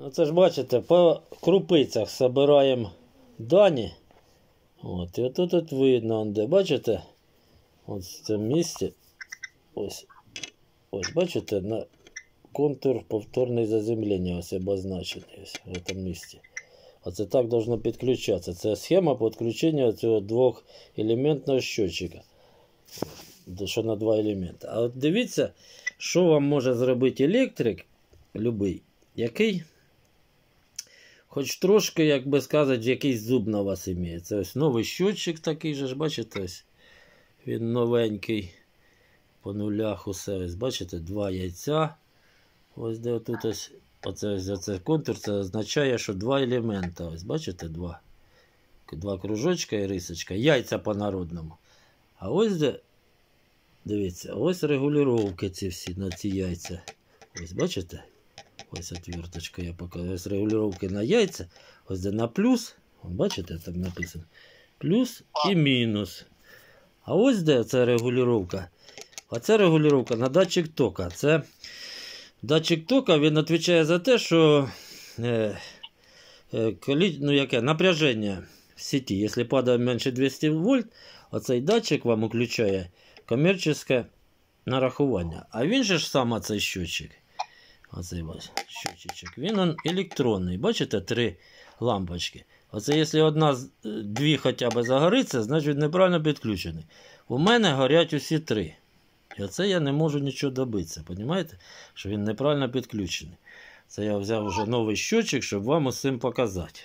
Ну, це ж бачите, по крупицях збираємо дані. От, І отут от видно, де бачите? От в цьому місці. Ось. Ось, бачите, на контур повторне заземлення ось обозначений ось в цьому місці. Оце так должно підключатися. Це схема підключення цього двох елементного щотчика. Що на два елементи. А от дивіться, що вам може зробити електрик, любий, який. Хоч трошки, як би сказати, якийсь зуб на вас іміється. Ось новий щотчик такий же, ж, бачите? ось Він новенький. По нулях усе. ось Бачите, два яйця. Ось де тут ось. Оце, оце контур це означає, що два елемента. Ось, бачите, два. Два кружочка і рисочка. Яйця по-народному. А ось де. Дивіться, ось регулювання ці всі на ці яйця. Ось бачите? Ось отверточка я показую. Ось регулювання на яйця. Ось де на плюс. Бачите, там написано. Плюс і мінус. А ось де ця регулювання. А це регулювання на датчик тока. Це Датчик тока він відповідає за те, що е, е, ну, яке, напряження в сети, если падає менше 200 вольт, оцей датчик вам включає коммерческое нарахування. А він же ж сам цей щучик. Оцей ось щучечок. Він он електронний. Бачите, три лампочки. Оце якщо одна е, дві хоча б загориться, значить неправильно підключений. У мене горять усі три. І оце я не можу нічого добитися. Понімаєте? Що він неправильно підключений. Це я взяв вже новий щочик, щоб вам ось показати.